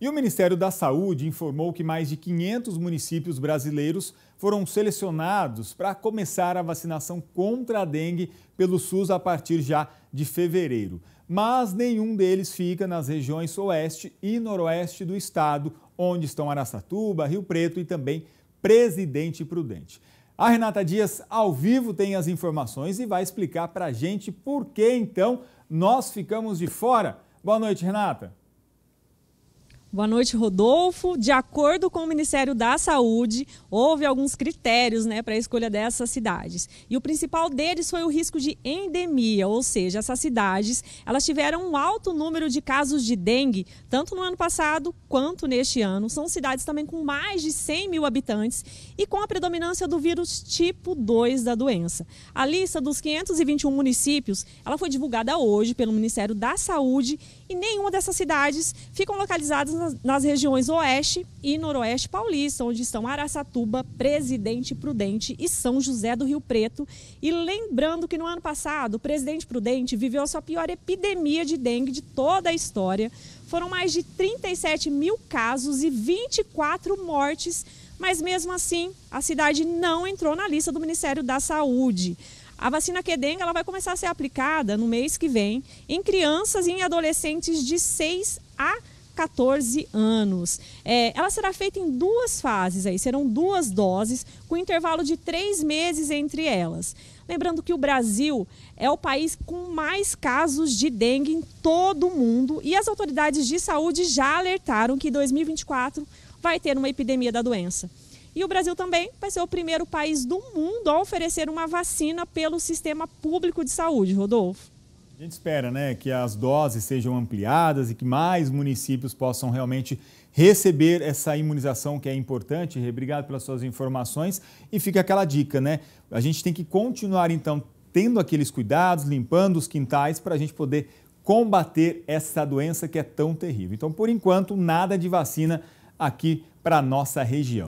E o Ministério da Saúde informou que mais de 500 municípios brasileiros foram selecionados para começar a vacinação contra a dengue pelo SUS a partir já de fevereiro. Mas nenhum deles fica nas regiões oeste e noroeste do estado, onde estão Aracatuba, Rio Preto e também Presidente Prudente. A Renata Dias, ao vivo, tem as informações e vai explicar para a gente por que, então, nós ficamos de fora. Boa noite, Renata. Boa noite, Rodolfo. De acordo com o Ministério da Saúde, houve alguns critérios né, para a escolha dessas cidades. E o principal deles foi o risco de endemia, ou seja, essas cidades elas tiveram um alto número de casos de dengue, tanto no ano passado quanto neste ano. São cidades também com mais de 100 mil habitantes e com a predominância do vírus tipo 2 da doença. A lista dos 521 municípios ela foi divulgada hoje pelo Ministério da Saúde e nenhuma dessas cidades ficam localizadas nas regiões Oeste e Noroeste Paulista, onde estão Araçatuba, Presidente Prudente e São José do Rio Preto. E lembrando que no ano passado, o Presidente Prudente viveu a sua pior epidemia de dengue de toda a história. Foram mais de 37 mil casos e 24 mortes, mas mesmo assim, a cidade não entrou na lista do Ministério da Saúde. A vacina Quedenga ela vai começar a ser aplicada no mês que vem em crianças e em adolescentes de 6 a 14 anos. É, ela será feita em duas fases aí, serão duas doses, com intervalo de três meses entre elas. Lembrando que o Brasil é o país com mais casos de dengue em todo o mundo e as autoridades de saúde já alertaram que 2024 vai ter uma epidemia da doença. E o Brasil também vai ser o primeiro país do mundo a oferecer uma vacina pelo sistema público de saúde, Rodolfo. A gente espera né, que as doses sejam ampliadas e que mais municípios possam realmente receber essa imunização que é importante. Obrigado pelas suas informações. E fica aquela dica, né? A gente tem que continuar, então, tendo aqueles cuidados, limpando os quintais para a gente poder combater essa doença que é tão terrível. Então, por enquanto, nada de vacina aqui para a nossa região.